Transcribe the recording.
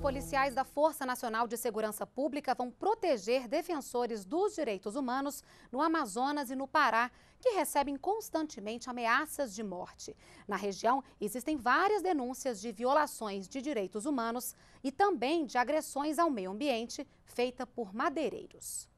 policiais da Força Nacional de Segurança Pública vão proteger defensores dos direitos humanos no Amazonas e no Pará, que recebem constantemente ameaças de morte. Na região, existem várias denúncias de violações de direitos humanos e também de agressões ao meio ambiente feita por madeireiros.